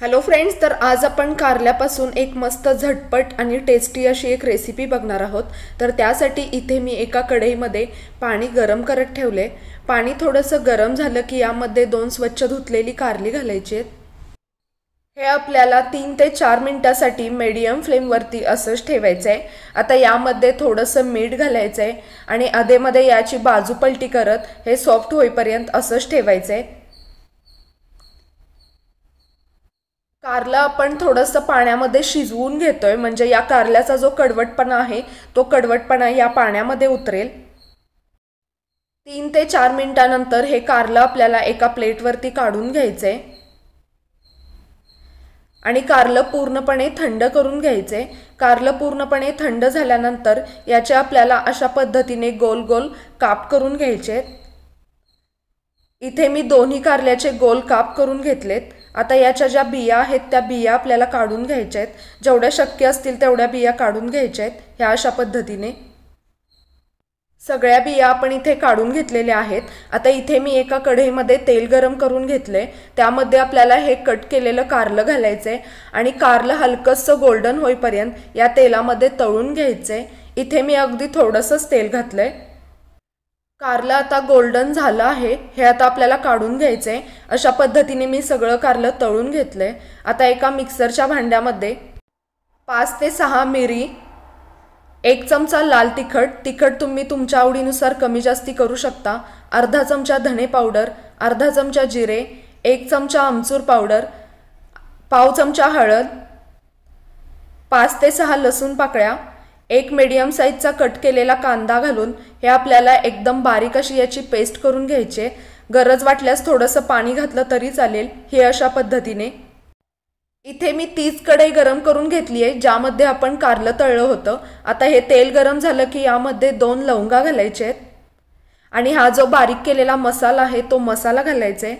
hello friends तर आज आपण कारल्यापासून एक मस्त झटपट आणि टेस्टी अशी एक रेसिपी बघणार आहोत तर त्यासाठी इथे मी एका कढईमध्ये पाणी गरम करत ठेवले पाणी थोडंसं गरम झालं की यामध्ये दोन स्वच्छ धुतलेली कारली घालायची आहेत हे आपल्याला तीन ते चार मिनटासाठी मीडियम फ्लेमवरती असंच ठेवायचं आहे आता यामध्ये थोडंसं मीठ घालायचं आहे आणि अधेमध्ये याची बाजू पलटी करत हे सॉफ्ट होईपर्यंत असंच ठेवायचं आहे कारला आपण थोडंसं पाण्यामध्ये शिजवून घेतोय म्हणजे या कारल्याचा जो कडवटपणा आहे तो कडवटपणा या पाण्यामध्ये उतरेल तीन ते चार मिनटानंतर हे कारलं आपल्याला एका प्लेटवरती काढून घ्यायचे आणि कारलं पूर्णपणे थंड करून घ्यायचे कारलं पूर्णपणे थंड झाल्यानंतर याचे आपल्याला अशा पद्धतीने गोल गोल काप करून घ्यायचे इथे मी दोन्ही कारल्याचे गोल काप करून घेतलेत आता याच्या ज्या बिया आहेत त्या बिया आपल्याला काढून घ्यायच्या आहेत जेवढ्या शक्य असतील तेवढ्या बिया काढून घ्यायच्या आहेत ह्या अशा पद्धतीने सगळ्या बिया आपण इथे काढून घेतलेल्या आहेत आता इथे मी एका कढईमध्ये तेल गरम करून घेतले त्यामध्ये आपल्याला हे कट केलेलं कारलं घालायचं आहे आणि कारलं हलकंसं गोल्डन होईपर्यंत या तेलामध्ये तळून घ्यायचे इथे मी अगदी थोडंसंच तेल घातलंय कारलं आता गोल्डन झालं आहे हे आता आपल्याला काढून घ्यायचं आहे अशा पद्धतीने मी सगळं कारलं तळून घेतलं आहे आता एका मिक्सरच्या भांड्यामध्ये पाच ते सहा मिरी एक चमचा लाल तिखट तिखट तुम्ही तुमच्या आवडीनुसार कमी जास्ती करू शकता अर्धा चमचा धणे पावडर अर्धा चमचा जिरे एक चमचा आमचूर पावडर पाव चमचा हळद पाच ते सहा लसूण पाकळ्या एक मीडियम साईजचा कट केलेला कांदा घालून हे आपल्याला एकदम बारीक अशी याची पेस्ट करून घ्यायचे गरज वाटल्यास थोडंसं पाणी घातलं तरी चालेल हे अशा पद्धतीने इथे मी तीच कढई गरम करून घेतली आहे ज्यामध्ये आपण कारलं तळलं होतं आता हे तेल गरम झालं की यामध्ये दोन लवंगा घालायचे आहेत आणि हा जो बारीक केलेला मसाला आहे तो मसाला घालायचा आहे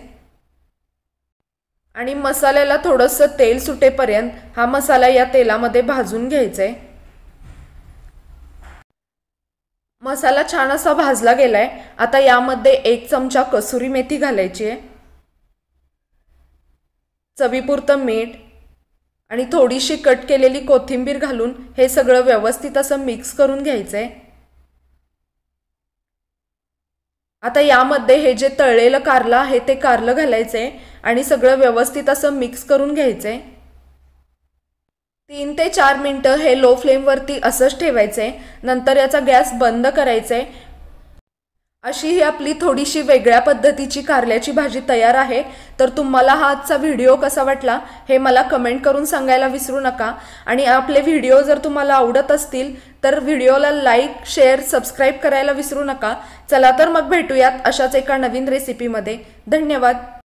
आणि मसाल्याला थोडंसं तेल सुटेपर्यंत हा मसाला या तेलामध्ये भाजून घ्यायचा आहे मसाला छान असा भाजला गेला आहे आता यामध्ये एक चमचा कसुरी मेथी घालायची आहे चवीपुरतं मीठ आणि थोडीशी कट केलेली कोथिंबीर घालून हे सगळं व्यवस्थित असं मिक्स करून घ्यायचं आहे आता यामध्ये हे जे तळलेलं कारलं आहे ते कारलं घालायचं आहे आणि सगळं व्यवस्थित असं मिक्स करून घ्यायचं आहे तीन ते चार मिनटं हे लो फ्लेमवरती असंच ठेवायचं आहे नंतर याचा गॅस बंद करायचं आहे अशी ही आपली थोडीशी वेगळ्या पद्धतीची कारल्याची भाजी तयार आहे तर तुम्हाला हा आजचा व्हिडिओ कसा वाटला हे मला कमेंट करून सांगायला विसरू नका आणि आपले व्हिडिओ जर तुम्हाला आवडत असतील तर व्हिडिओला लाईक शेअर सबस्क्राईब करायला विसरू नका चला तर मग भेटूयात अशाच एका नवीन रेसिपीमध्ये धन्यवाद